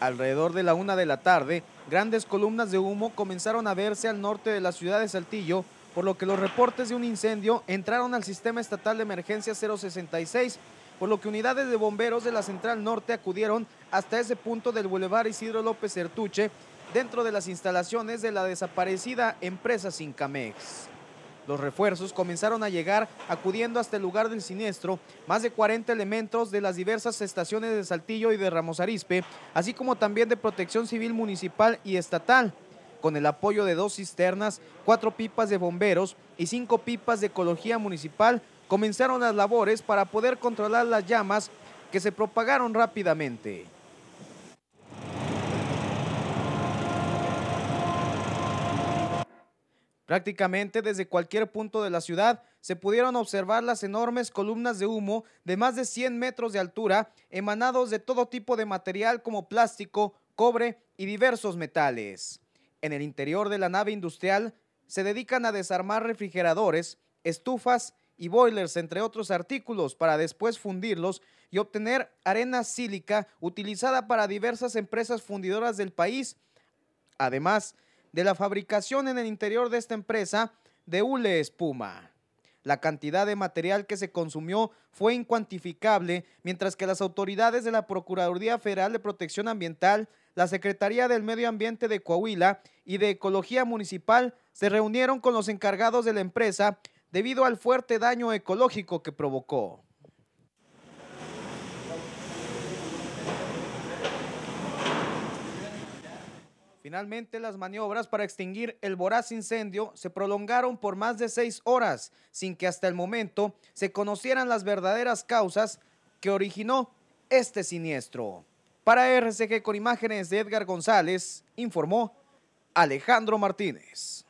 Alrededor de la una de la tarde, grandes columnas de humo comenzaron a verse al norte de la ciudad de Saltillo, por lo que los reportes de un incendio entraron al sistema estatal de emergencia 066, por lo que unidades de bomberos de la Central Norte acudieron hasta ese punto del Boulevard Isidro López Certuche, dentro de las instalaciones de la desaparecida empresa Sincamex. Los refuerzos comenzaron a llegar acudiendo hasta el lugar del siniestro, más de 40 elementos de las diversas estaciones de Saltillo y de Ramos Arispe, así como también de protección civil municipal y estatal, con el apoyo de dos cisternas, cuatro pipas de bomberos y cinco pipas de ecología municipal, comenzaron las labores para poder controlar las llamas que se propagaron rápidamente. Prácticamente desde cualquier punto de la ciudad se pudieron observar las enormes columnas de humo de más de 100 metros de altura emanados de todo tipo de material como plástico, cobre y diversos metales. En el interior de la nave industrial se dedican a desarmar refrigeradores, estufas y boilers, entre otros artículos, para después fundirlos y obtener arena sílica utilizada para diversas empresas fundidoras del país. Además, de la fabricación en el interior de esta empresa de hule espuma. La cantidad de material que se consumió fue incuantificable, mientras que las autoridades de la Procuraduría Federal de Protección Ambiental, la Secretaría del Medio Ambiente de Coahuila y de Ecología Municipal se reunieron con los encargados de la empresa debido al fuerte daño ecológico que provocó. Finalmente, las maniobras para extinguir el voraz incendio se prolongaron por más de seis horas, sin que hasta el momento se conocieran las verdaderas causas que originó este siniestro. Para RCG con imágenes de Edgar González, informó Alejandro Martínez.